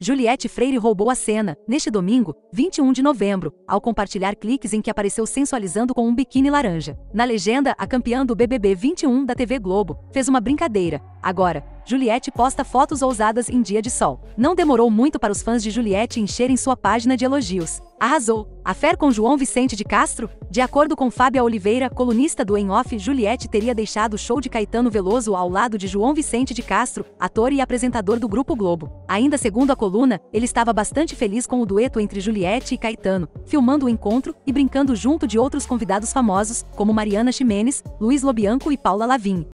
Juliette Freire roubou a cena, neste domingo, 21 de novembro, ao compartilhar cliques em que apareceu sensualizando com um biquíni laranja. Na legenda, a campeã do BBB 21 da TV Globo fez uma brincadeira. Agora, Juliette posta fotos ousadas em dia de sol. Não demorou muito para os fãs de Juliette encherem sua página de elogios. Arrasou! A fé com João Vicente de Castro, de acordo com Fábia Oliveira, colunista do Em Off, Juliette teria deixado o show de Caetano Veloso ao lado de João Vicente de Castro, ator e apresentador do Grupo Globo. Ainda segundo a coluna, ele estava bastante feliz com o dueto entre Juliette e Caetano, filmando o encontro e brincando junto de outros convidados famosos, como Mariana Ximenes, Luiz Lobianco e Paula Lavigne.